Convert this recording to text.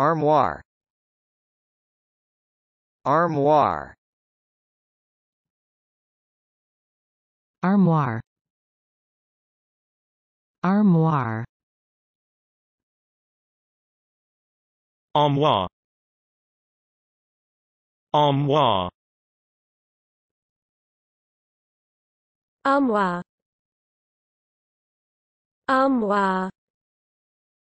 Armoire Armoire Armoire Armoire Armoire Armoire Armoire Armoire